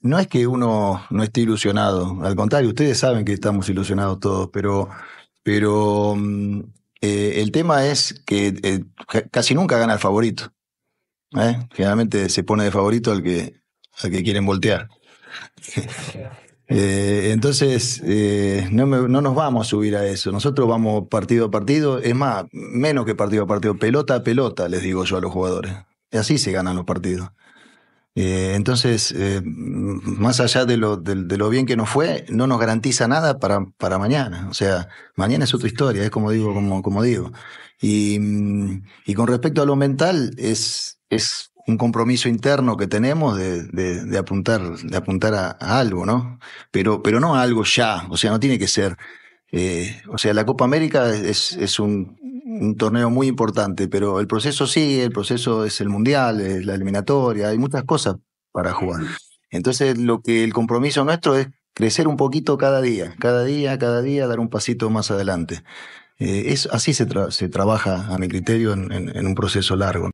no es que uno no esté ilusionado, al contrario, ustedes saben que estamos ilusionados todos, pero, pero mm, eh, el tema es que eh, casi nunca gana el favorito. ¿eh? Generalmente se pone de favorito al que, que quieren voltear. entonces, no, nos vamos a subir a eso. Nosotros vamos partido a partido, es más, menos que partido a partido, pelota a pelota, les digo yo a los jugadores. Y así se ganan los partidos. Eh, entonces, eh, más allá de lo, de, lo, bien que nos fue, no nos garantiza nada para, para mañana. O sea, mañana es otra historia, es como digo, como, como digo. Mm, y, con respecto a lo mental, es, es un compromiso interno que tenemos de, apuntar, de apuntar a, algo, ¿no? Pero, pero no a algo ya, o sea, no tiene que ser. Eh, o sea, la Copa América es, es un un torneo muy importante, pero el proceso sigue, el proceso es el mundial, es la eliminatoria, hay muchas cosas para jugar. Entonces, lo que el compromiso nuestro es crecer un poquito cada día, cada día, cada día, dar un pasito más adelante. Eh, es, así se, se, trabaja, a mi criterio, en un proceso largo.